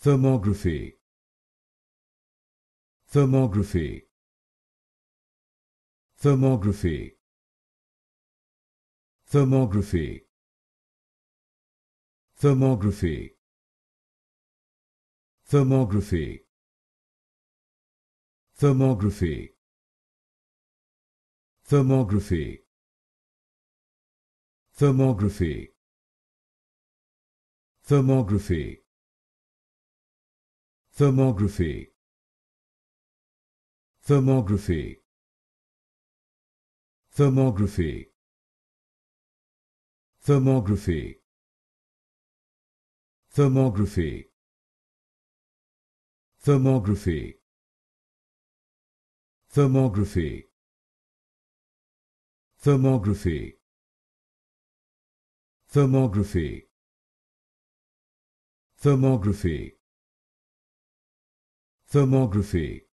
Thermography Thermography Thermography Thermography Thermography Thermography Thermography Thermography Thermography Thermography Thermography Thermography Thermography Thermography Thermography Thermography Thermography Thermography Thermography Thermography thermography